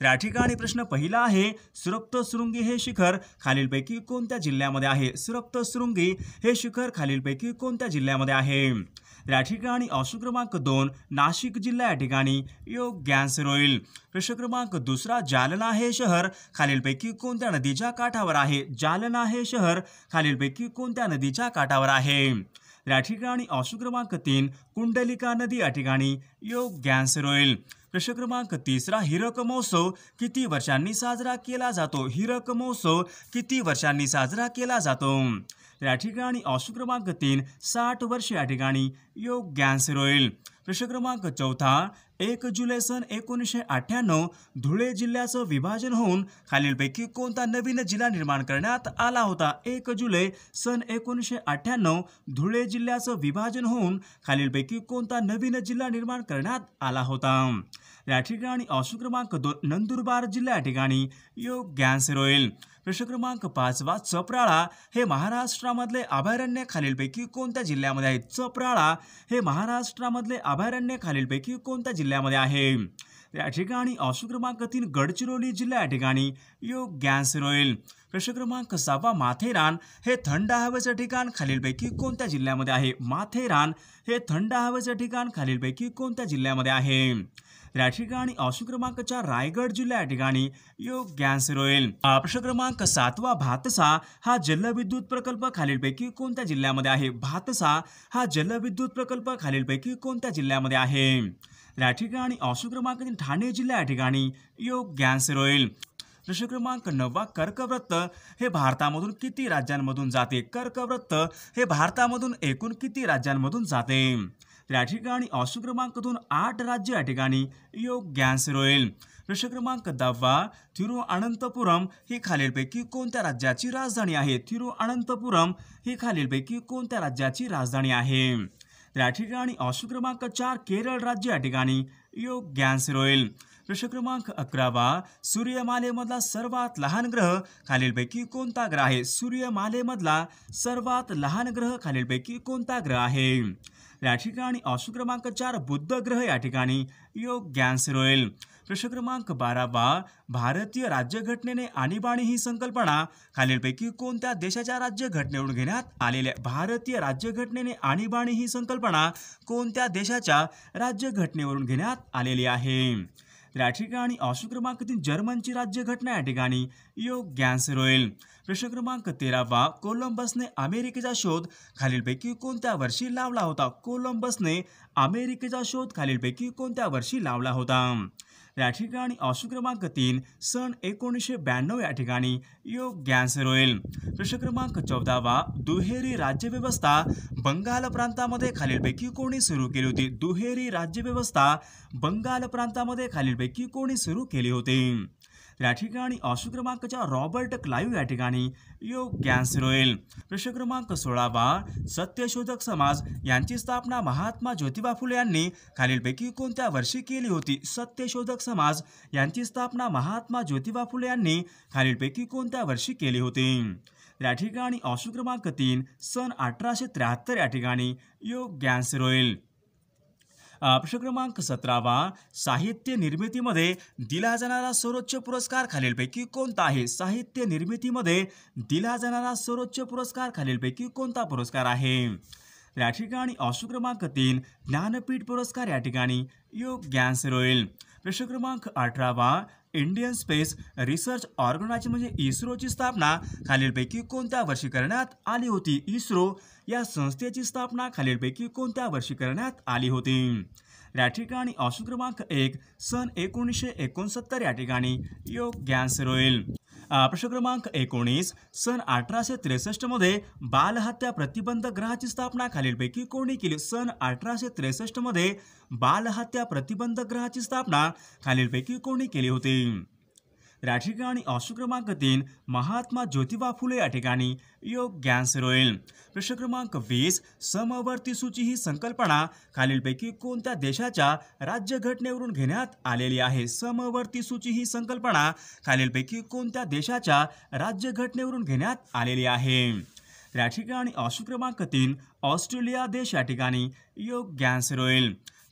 तर ठिकाणी प्रश्न पहिला आहे सुरप्त सुरुंगी हे शिखर खालीलपैकी कोणत्या जिल्ह्यामध्ये आहे सुरप्त सुरुंगी हे शिखर खालीलपैकी कोणत्या जिल्ह्यामध्ये आहे या ठिकाणी ऑप्शन क्रमांक दोन नाशिक जिल्हा या ठिकाणी योग्य आन्सर होईल प्रश्न क्रमांक दुसरा जालना हे शहर खालीलपैकी कोणत्या नदीच्या काठावर आहे जालना हे शहर खालीलपैकी कोणत्या नदीच्या काठावर आहे या ठिकाणी अंशू क्रमांक तीन कुंडलिका नदी या ठिकाणी योग्यांसर होईल प्रश्न क्रमांक तिसरा हिरक महोत्सव किती वर्षांनी साजरा केला जातो हिरक महोत्सव किती वर्षांनी साजरा केला जातो या ठिकाणी अंशू क्रमांक तीन साठ वर्ष या ठिकाणी योग्यांसर होईल प्रश्न क्रमांक चौथा एक जुलै सन एकोणीसशे अठ्ठ्याण्णव धुळे जिल्ह्याचं विभाजन होऊन खालीलपैकी कोणता नवीन जिल्हा निर्माण करण्यात आला होता एक जुलै सन एकोणीसशे अठ्ठ्याण्णव धुळे जिल्ह्याचं विभाजन होऊन खालीलपैकी कोणता नवीन जिल्हा निर्माण करण्यात आला होता या ठिकाणी ऑप्शन क्रमांक दोन नंदुरबार जिल्हा ठिकाणी योग आन्सर होईल प्रश्न क्रमांक पाचवा चपराळा हे महाराष्ट्रामधले अभयारण्य खालीलपैकी कोणत्या जिल्ह्यामध्ये आहे चपराळा हे महाराष्ट्रामधले अभयारण्य खालीलपैकी कोणत्या जिल्ह्यामध्ये आहे या ठिकाणी ऑप्शन क्रमांक तीन गडचिरोली जिल्हा या ठिकाणी योग गॅस रॉयल प्रश्न क्रमांक सहावा माथेरान हे थंड हवेचं ठिकाण खालीलपैकी कोणत्या जिल्ह्यामध्ये आहे माथेरान हे थंड हवेचं ठिकाण खालीलपैकी कोणत्या जिल्ह्यामध्ये आहे त्या ठिकाणी क्रमांकच्या रायगड जिल्ह्या ठिकाणी योग्य होईल प्रश्न क्रमांक सातवा भातसा हा जलविद्युत प्रकल्प खालीलपैकी कोणत्या जिल्ह्यामध्ये आहे भातसा हा जलविद्युत प्रकल्प खालीलपैकी कोणत्या जिल्ह्यामध्ये आहे या ठिकाणी अंश क्रमांक ठाणे जिल्ह्या ठिकाणी योग्य आन्सर होईल प्रश्न क्रमांक नववा कर्कवृत्त हे भारतामधून किती राज्यांमधून जाते कर्कवृत्त हे भारतामधून एकूण किती राज्यांमधून जाते त्या ठिकाणी ऑसू क्रमांक दोन आठ राज्य या ठिकाणी योग्यांश रोईल प्रश्न क्रमांक दहावा थिरुअनंतपुरम ही खालीलपैकी कोणत्या राज्याची राजधानी आहे थिरुअनंतपुरम ही खालीलपैकी कोणत्या राज्याची राजधानी आहे त्या ठिकाणी ऑसू क्रमांक चार केरळ राज्य या ठिकाणी योग्यांश रोईल प्रश्न क्रमांक अकरावा सूर्यमालेमधला सर्वात लहान ग्रह खालीलपैकी कोणता ग्रह आहे सूर्यमालेमधला सर्वात लहान ग्रह खालीलपैकी कोणता ग्रह आहे या ठिकाणी ऑप्शन क्रमांक चार बुद्ध ग्रह या ठिकाणी योग्य आन्सर होईल प्रश्न क्रमांक बारावा भारतीय राज्यघटनेने आणीबाणी ही संकल्पना खालीलपैकी कोणत्या देशाच्या राज्यघटनेवरून घेण्यात आलेल्या भारतीय राज्यघटनेने आणीबाणी ही संकल्पना कोणत्या देशाच्या राज्यघटनेवरून घेण्यात आलेली आहे तर या ठिकाणी ऑप्शन क्रमांक तीन जर्मनची घटना या ठिकाणी योग्य आन्सर होईल प्रश्न क्रमांक तेरावा कोलंबसने अमेरिकेचा शोध खालीलपैकी कोणत्या वर्षी लावला होता कोलंबसने अमेरिकेचा शोध खालीलपैकी कोणत्या वर्षी लावला होता या ठिकाणी ऑप्शन क्रमांक तीन सन एकोणीसशे ब्याण्णव या ठिकाणी योग गॅन्सर होईल प्रश्न क्रमांक चौदावा दुहेरी राज्यव्यवस्था बंगाल प्रांतामध्ये खालीलपैकी कोणी सुरू केली होती दुहेरी राज्यव्यवस्था बंगाल प्रांतामध्ये खालीलपैकी कोणी सुरू केली होती या ठिकाणी अशोक क्रमांकाच्या रॉबर्ट क्लाईव्ह या ठिकाणी योग गॅन्स होईल प्रश्न क्रमांक सोळावा सत्यशोधक समाज यांची स्थापना महात्मा ज्योतिबा फुले यांनी खालीलपैकी कोणत्या वर्षी केली होती सत्यशोधक समाज यांची स्थापना महात्मा ज्योतिबा फुले यांनी खालीलपैकी कोणत्या वर्षी केली होती या ठिकाणी अशोक क्रमांक तीन सन अठराशे त्र्याहत्तर या ठिकाणी योग गॅन्स होईल प्रश्न क्रमांक सतरावा साहित्य निर्मितीमध्ये दिला जाणारा सर्वोच्च पुरस्कार खालीलपैकी कोणता आहे साहित्य निर्मितीमध्ये दिला जाणारा सर्वोच्च पुरस्कार खालीलपैकी कोणता पुरस्कार आहे या ठिकाणी ऑप्शन क्रमांक तीन ज्ञानपीठ पुरस्कार या ठिकाणी योग आन्सर होईल प्रश्न क्रमांक अठरावा इंडियन स्पेस रिसर्च ऑर्गनायझेशन म्हणजे इस्रोची स्थापना खालीलपैकी कोणत्या वर्षी करण्यात आली होती इस्रो या संस्थेची स्थापना खालीलपैकी कोणत्या वर्षी करण्यात आली होती या ठिकाणी ऑप्शन क्रमांक एक सन एकोणीसशे एकोणसत्तर या ठिकाणी योग रोईल प्रश्न क्रमांक एकोणीस सन अठराशे त्रेसष्टमध्ये बालहत्या प्रतिबंध ग्रहाची स्थापना खालीलपैकी कोणी केली सन अठराशे त्रेसष्टमध्ये बालहत्या प्रतिबंध ग्रहाची स्थापना खालीलपैकी कोणी केली होती या ठिकाणी क्रमांक तीन महात्मा ज्योतिबा फुले या ठिकाणी योग गॅन्स रोईल प्रश्न क्रमांक वीस समवर्ती सूची ही संकल्पना खालीलपैकी कोणत्या देशाच्या राज्यघटनेवरून घेण्यात आलेली आहे समवर्ती सूची ही संकल्पना खालीलपैकी कोणत्या देशाच्या राज्यघटनेवरून घेण्यात आलेली आहे या ठिकाणी क्रमांक तीन ऑस्ट्रेलिया देश या ठिकाणी योग गॅन्स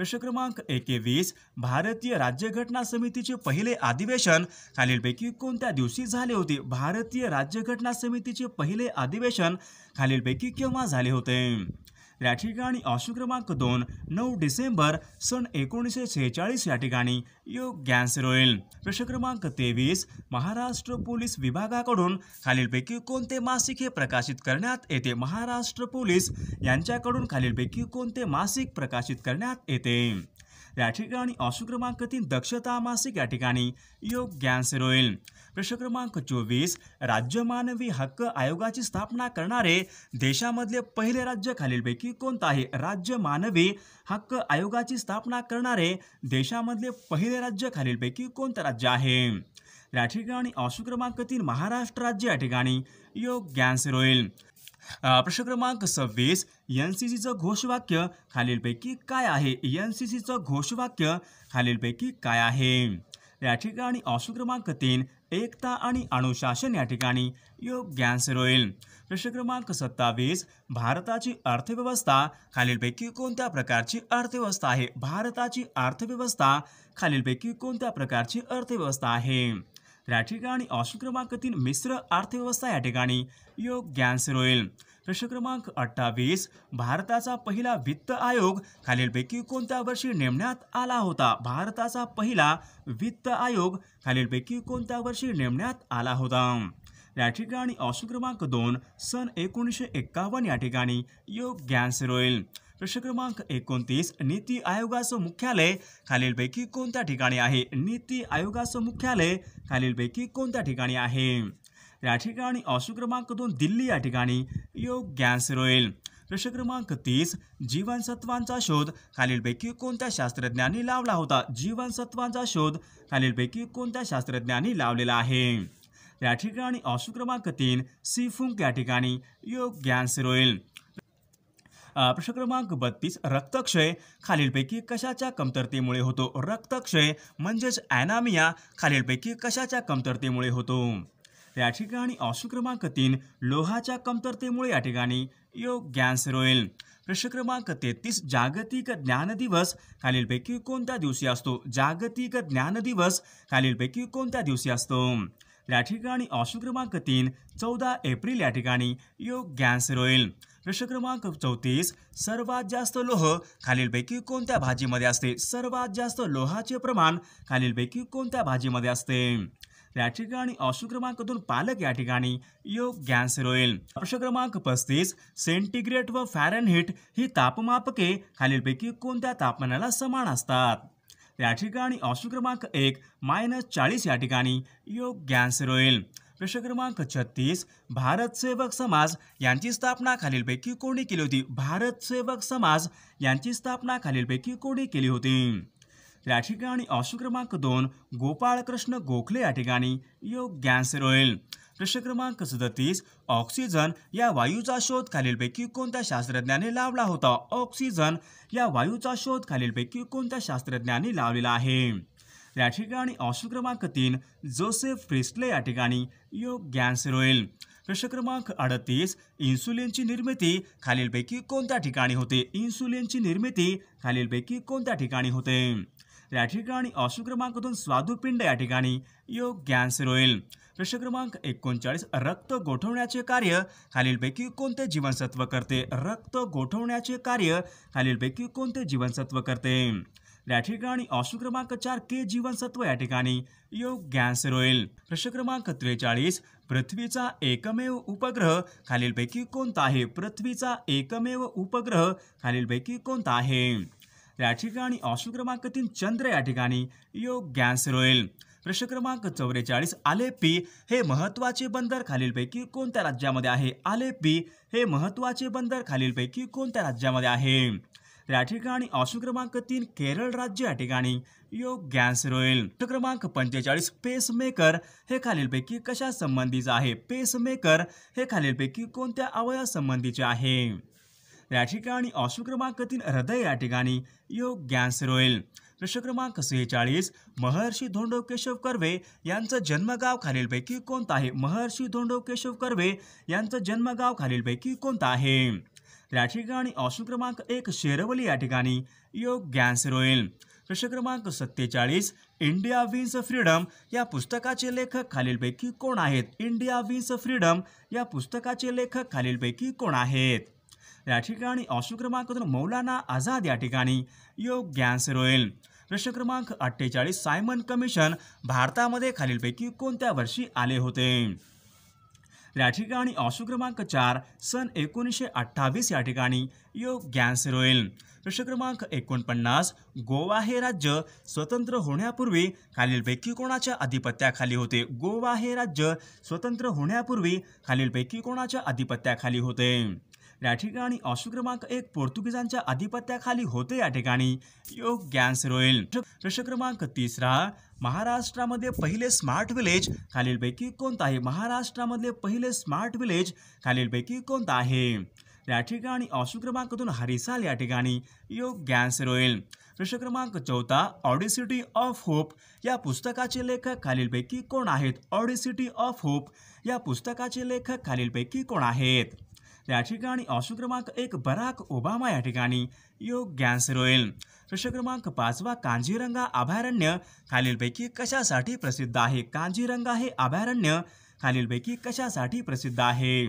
प्रश्न क्रमांक एकवीस भारतीय राज्यघटना समितीचे पहिले अधिवेशन खालीलपैकी कोणत्या दिवशी झाले होते भारतीय राज्यघटना समितीचे पहिले अधिवेशन खालीलपैकी केव्हा झाले होते या ठिकाणी ऑप्शन क्रमांक दोन नऊ डिसेंबर सन एकोणीसशे शेहेचाळीस या ठिकाणी योग आन्सर होईल प्रश्न क्रमांक तेवीस महाराष्ट्र पोलीस विभागाकडून खालीलपैकी कोणते मासिक हे प्रकाशित करण्यात येते महाराष्ट्र पोलीस यांच्याकडून खालीलपैकी कोणते मासिक प्रकाशित करण्यात येते या ठिकाणी अशुक्रमांक क्रमांक तीन दक्षता मासिक या ठिकाणी योग कॅन्सर होईल प्रश्न क्रमांक चोवीस राज्य मानवी हक्क आयोगाची स्थापना करणारे देशामधले पहिले राज्य खालीलपैकी कोणतं आहे राज्य मानवी हक्क आयोगाची स्थापना करणारे देशामधले पहिले राज्य खालीलपैकी कोणतं राज्य आहे या ठिकाणी अशुक्रमांक क्रमांक तीन महाराष्ट्र राज्य या ठिकाणी योग कॅन्सर होईल प्रश्न क्रमांक सव्वीस एन सी सीचं घोषवाक्य खालीलपैकी काय आहे एन सी सीचं घोषवाक्य खालीलपैकी काय आहे या ठिकाणी ऑप्शन क्रमांक तीन एकता आणि अनुशासन या ठिकाणी योग्य आन्सर होईल प्रश्न क्रमांक सत्तावीस भारताची अर्थव्यवस्था खालीलपैकी कोणत्या प्रकारची अर्थव्यवस्था आहे भारताची अर्थव्यवस्था खालीलपैकी कोणत्या प्रकारची अर्थव्यवस्था आहे या ठिकाणी ऑप्शन क्रमांक तीन मिश्र अर्थव्यवस्था या ठिकाणी योग्य आन्सर होईल प्रश्न क्रमांक अठ्ठावीस भारताचा पहिला वित्त आयोग खालीलपैकी कोणत्या वर्षी नेमण्यात आला होता भारताचा पहिला वित्त आयोग खालीलपैकी कोणत्या वर्षी नेमण्यात आला होता या ठिकाणी ऑप्शन क्रमांक दोन सन एकोणीसशे एक्कावन्न या ठिकाणी योग्य आन्सर होईल प्रश्न क्रमांक एकोणतीस नीती आयोगाचं मुख्यालय खालीलपैकी कोणत्या ठिकाणी आहे नीती आयोगाचं मुख्यालय खालीलपैकी कोणत्या ठिकाणी आहे या ठिकाणी ऑप्शन क्रमांक दोन दिल्ली या ठिकाणी योग आन्सर होईल प्रश्न क्रमांक तीस जीवनसत्वांचा शोध खालीलपैकी कोणत्या शास्त्रज्ञांनी लावला होता जीवनसत्वांचा शोध खालीलपैकी कोणत्या शास्त्रज्ञांनी लावलेला आहे या ठिकाणी ऑप्शन क्रमांक तीन सी फुंक या ठिकाणी योग गॅन्स होईल प्रश्न क्रमांक बत्तीस रक्तक्षय खालीलपैकी कशाच्या कमतरतेमुळे होतो रक्तक्षय म्हणजेच ॲनामिया खालीलपैकी कशाच्या कमतरतेमुळे होतो या ठिकाणी ऑप्शन क्रमांक तीन लोहाच्या कमतरतेमुळे या ठिकाणी योग गॅन्स होईल प्रश्न क्रमांक तेहतीस जागतिक ज्ञान दिवस खालीलपैकी कोणत्या दिवशी असतो जागतिक ज्ञान दिवस खालीलपैकी कोणत्या दिवशी असतो या ठिकाणी ऑप्शन क्रमांक तीन चौदा एप्रिल या ठिकाणी योग गॅन्सर होईल प्रश्न क्रमांक चौतीस सर्वात जास्त लोह खालीलपैकी कोणत्या भाजीमध्ये असते सर्वात जास्त लोहाचे प्रमाण खालीलपैकी कोणत्या भाजीमध्ये असते या ठिकाणी ऑप्शन क्रमांक दोन पालक या ठिकाणी योग गॅन्सर होईल प्रश्न क्रमांक पस्तीस सेंटीग्रेड व फॅरनहीट ही तापमापके खालीलपैकी कोणत्या तापमानाला समान असतात त्या ठिकाणी ऑप्शन क्रमांक एक मायनस चाळीस या ठिकाणी योग्य आन्सर होईल प्रश्न क्रमांक छत्तीस भारत सेवक समाज यांची स्थापना खालीलपैकी कोणी केली होती भारत सेवक समाज यांची स्थापना खालीलपैकी कोणी केली होती या ठिकाणी ऑप्शन क्रमांक दोन गोपाळकृष्ण गोखले या ठिकाणी योग्य आन्सर होईल प्रश्न क्रमांक सदतीस ऑक्सिजन या वायूचा शोध खालीलपैकी कोणत्या शास्त्रज्ञाने लावला होता ऑक्सिजन या वायूचा शोध खालीलपैकी कोणत्या शास्त्रज्ञाने लावलेला आहे या ठिकाणी ऑप्शन क्रमांक तीन जोसेफ फ्रिस्टले या ठिकाणी योग गॅन्स रोयल प्रश्न क्रमांक अडतीस इन्सुलिनची निर्मिती खालीलपैकी कोणत्या ठिकाणी होते इन्सुलिनची निर्मिती खालीलपैकी कोणत्या ठिकाणी होते या ठिकाणी ऑप्शन क्रमांक दोन स्वादुपिंड या ठिकाणी योग्य आन्सर होईल प्रश्न क्रमांक एकोणचाळीस रक्त गोठवण्याचे कार्य खालीलपैकी कोणते जीवनसत्व करते रक्त गोठवण्याचे कार्य खालीलपैकी कोणते जीवनसत्व करते या ठिकाणी ऑप्शन क्रमांक चार के जीवनसत्व या ठिकाणी योग्य आन्सर होईल प्रश्न क्रमांक त्रेचाळीस पृथ्वीचा एकमेव उपग्रह खालीलपैकी कोणता आहे पृथ्वीचा एकमेव उपग्रह खालीलपैकी कोणता आहे त्या ठिकाणी ऑप्शन क्रमांक तीन चंद्र या ठिकाणी योग गॅस होईल प्रश्न क्रमांक चौवेचाळीस आलेपी हे महत्त्वाचे बंदर खालीलपैकी कोणत्या राज्यामध्ये आहे आलेपी हे महत्त्वाचे बंदर खालीलपैकी कोणत्या राज्यामध्ये आहे या ठिकाणी ऑप्शन क्रमांक तीन केरळ राज्य या ठिकाणी योग आन्सर होईल क्रमांक पंचेचाळीस पेसमेकर हे खालीलपैकी कशा संबंधीचं आहे पेसमेकर हे खालीलपैकी कोणत्या अवयव संबंधीचे आहे त्या ठिकाणी क्रमांक तीन हृदय या ठिकाणी योग ज्ञान होईल प्रश्न क्रमांक सेहेचाळीस महर्षी धोंडो केशव कर्वे यांचं जन्मगाव खालीलपैकी कोणतं आहे महर्षी धोंडो केशव कर्वे यांचं जन्मगाव खालीलपैकी कोणतं आहे त्या ठिकाणी ऑप्शन क्रमांक एक शेरवली या ठिकाणी योग ज्ञान सिरोईल प्रश्न क्रमांक सत्तेचाळीस इंडिया विन्स फ्रीडम या पुस्तकाचे लेखक खालीलपैकी कोण आहेत इंडिया विन्स फ्रीडम या पुस्तकाचे लेखक खालीलपैकी कोण आहेत त्या ठिकाणी क्रमांक दोन मौलाना आझाद या ठिकाणी योग आन्सर होईल प्रश्न क्रमांक अठ्ठेचाळीस सायमन कमिशन भारतामध्ये खालीलपैकी कोणत्या वर्षी आले होते त्या ठिकाणी अंश क्रमांक चार सन एकोणीसशे अठ्ठावीस या ठिकाणी योग आन्सर होईल प्रश्न क्रमांक एकोणपन्नास गोवा हे राज्य स्वतंत्र होण्यापूर्वी खालीलपैकी कोणाच्या अधिपत्याखाली होते गोवा हे राज्य स्वतंत्र होण्यापूर्वी खालीलपैकी कोणाच्या अधिपत्याखाली होते या ठिकाणी अशोक क्रमांक एक पोर्तुगीजांच्या आधिपत्याखाली होते या ठिकाणी योग गॅन्स रोईल प्रश्न क्रमांक तिसरा महाराष्ट्रामध्ये पहिले स्मार्ट विलेज खालीलपैकी कोणतं आहे महाराष्ट्रामधले पहिले स्मार्ट विलेज खालीलपैकी कोणतं आहे या ठिकाणी अशोक क्रमांक दोन हरिसाल या ठिकाणी योग गॅन्स रोईल प्रश्न क्रमांक चौथा ऑडिसिटी ऑफ होप या पुस्तकाचे लेखक खालीलपैकी कोण आहेत ऑडिसिटी ऑफ होप या पुस्तकाचे लेखक खालीलपैकी कोण आहेत त्या ठिकाणी ऑप्शन क्रमांक एक बराक ओबामा या ठिकाणी योग आन्सर होईल प्रश्न क्रमांक पाचवा कांजीरंगा अभयारण्य खालीलपैकी कशासाठी प्रसिद्ध आहे कांजीरंगा हे अभयारण्य खालीलपैकी कशासाठी प्रसिद्ध आहे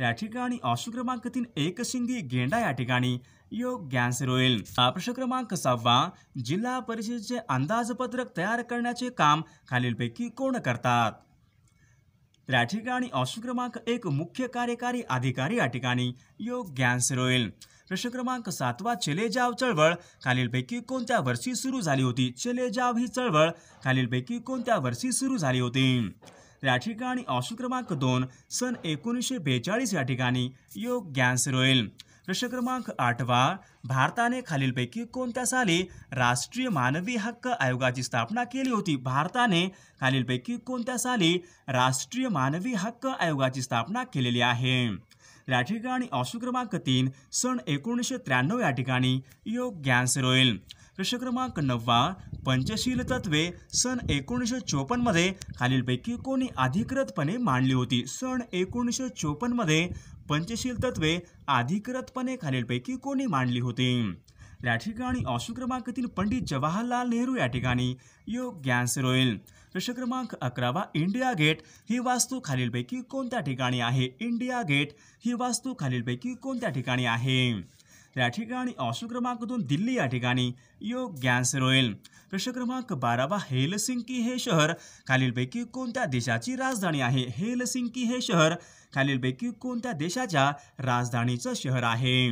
या ठिकाणी ऑप्शन क्रमांक तीन एकशिंगी गेंडा या ठिकाणी योग आन्सर होईल प्रश्न क्रमांक सहावा जिल्हा परिषदेचे अंदाजपत्रक तयार करण्याचे काम खालीलपैकी कोण करतात त्या या ठिकाणी ऑप्शन क्रमांक एक मुख्य कार्यकारी अधिकारी या ठिकाणी योग्यांश होईल प्रश्न क्रमांक सातवा चले जाव चळवळ खालीलपैकी कोणत्या वर्षी सुरू झाली होती चले जाव ही चळवळ खालीलपैकी कोणत्या वर्षी सुरू झाली होती या ठिकाणी ऑप्शन क्रमांक दोन सन एकोणीसशे बेचाळीस या ठिकाणी योग्यांश होईल प्रश्न क्रमांक आठवा भारताने खालीलपैकी कोणत्या साली राष्ट्रीय मानवी हक्क आयोगाची स्थापना केली होती भारताने खालीलपैकी कोणत्या साली राष्ट्रीय मानवी हक्क आयोगाची स्थापना केलेली आहे या ठिकाणी ऑप्शन क्रमांक तीन सन एकोणीसशे त्र्याण्णव या ठिकाणी योग आन्सर होईल प्रश्न क्रमांक नववा पंचशील तत्वे सन एकोणीसशे चोपन्नमध्ये खालीलपैकी कोणी अधिकृतपणे मांडली होती सन एकोणीसशे चोपन्नमध्ये पंचशील तत्वे अधिकृतपणे खालीलपैकी कोणी मांडली होती या ठिकाणी ऑप्शन क्रमांक तीन पंडित जवाहरलाल नेहरू या ठिकाणी योग रोईल प्रश्न क्रमांक अकरावा इंडिया गेट ही वास्तू खालीलपैकी कोणत्या ठिकाणी आहे इंडिया गेट ही वास्तू खालीलपैकी कोणत्या ठिकाणी आहे या ठिकाणी ऑप्शन क्रमांक दोन दिल्ली या ठिकाणी योग आन्सर रोईल प्रश्न क्रमांक बारावा हेलसिंकी हे शहर खालीलपैकी कोणत्या देशाची राजधानी आहे हेलसिंकी हे शहर खालीलपैकी कोणत्या देशाच्या राजधानीचं शहर आहे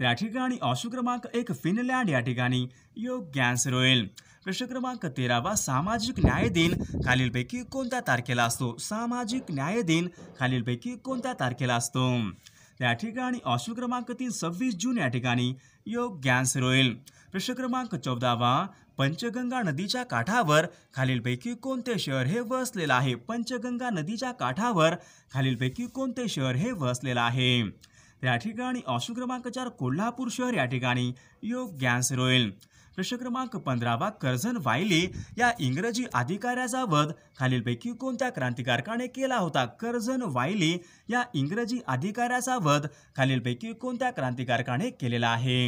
या ठिकाणी अशुक्रमांक क्रमांक एक फिनलँड या ठिकाणी योग आन्सर रोईल प्रश्न क्रमांक तेरावा सामाजिक न्याय दिन खालीलपैकी कोणत्या तारखेला असतो सामाजिक न्याय दिन खालीलपैकी कोणत्या तारखेला असतो त्या ठिकाणी ऑप्शन क्रमांक तीन सव्वीस जून या ठिकाणी योग गॅन्सर होईल प्रश्न क्रमांक चौदावा पंचगंगा नदीच्या काठावर खालीलपैकी कोणते शहर हे वसलेलं आहे पंचगंगा नदीच्या काठावर खालीलपैकी कोणते शहर हे वसलेलं आहे त्या ठिकाणी ऑप्शन क्रमांक चार कोल्हापूर शहर या ठिकाणी योग गॅन्सर होईल प्रश्न क्रमांक पंधरावा कर्झन वायली या इंग्रजी अधिकाऱ्याचा वध खालीलपैकी कोणत्या क्रांतिकारकाने केला होता कर्झन वायली या इंग्रजी अधिकाऱ्याचा वध खालीलपैकी कोणत्या क्रांतिकारकाने केलेला आहे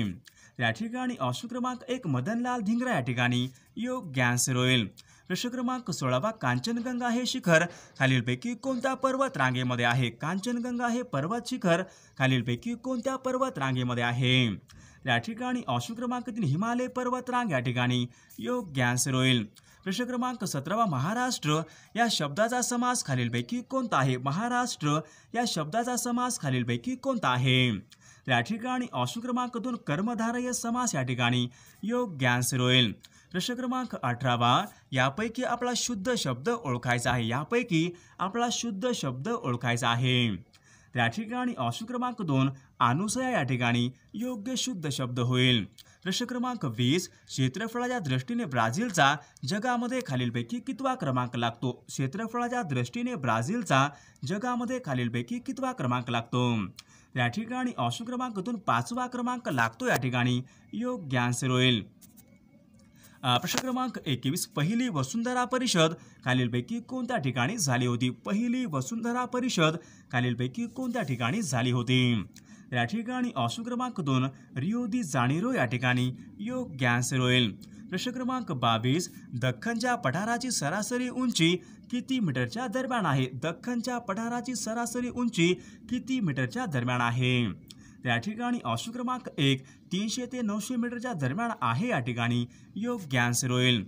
या ठिकाणी ऑप्शन क्रमांक एक मदनलाल धिंगरा या ठिकाणी योग गॅन्स रोयल प्रश्न क्रमांक सोळावा कांचनगंगा हे शिखर खालीलपैकी कोणत्या पर्वत रांगेमध्ये आहे कांचनगंगा हे पर्वत शिखर खालीलपैकी कोणत्या पर्वत रांगेमध्ये आहे या ठिकाणी अशोक क्रमांक तीन हिमालय पर्वत रांग या ठिकाणी योग्य आन्सर होईल प्रश्न क्रमांक सतरावा महाराष्ट्र या शब्दाचा समास खालीलपैकी कोणता आहे महाराष्ट्र या शब्दाचा समास खालीलपैकी कोणता आहे या ठिकाणी अशोक क्रमांक दोन कर्मधारय समास या ठिकाणी योग्य आन्सर होईल प्रश्न क्रमांक अठरावा यापैकी आपला शुद्ध शब्द ओळखायचा आहे यापैकी आपला शुद्ध शब्द ओळखायचा आहे त्या ठिकाणी अशु क्रमांक दोन अनुसया या ठिकाणी योग्य शुद्ध शब्द होईल प्रश्न क्रमांक वीस क्षेत्रफळाच्या दृष्टीने ब्राझीलचा जगामध्ये खालीलपैकी कितवा क्रमांक लागतो क्षेत्रफळाच्या दृष्टीने ब्राझीलचा जगामध्ये खालीलपैकी कितवा क्रमांक लागतो या ठिकाणी क्रमांक दोन पाचवा क्रमांक लागतो या ठिकाणी योग्य आन्सर होईल प्रश्न क्रमांक एकवीस पहिली वसुंधरा परिषद खालीलपैकी कोणत्या ठिकाणी झाली होती पहिली वसुंधरा परिषद खालीलपैकी कोणत्या ठिकाणी झाली होती या ठिकाणी ऑप्शन क्रमांक दोन रिओ दी जाणीरो या ठिकाणी यो गॅस रोयल प्रश्न क्रमांक बावीस दख्खनच्या पठाराची सरासरी उंची किती मीटरच्या दरम्यान आहे दख्खनच्या पठाराची सरासरी उंची किती मीटरच्या दरम्यान आहे या ठिकाणी ऑप्शन क्रमांक एक तीनशे ते नऊशे मीटरच्या दरम्यान आहे या ठिकाणी गॅन्स रोईल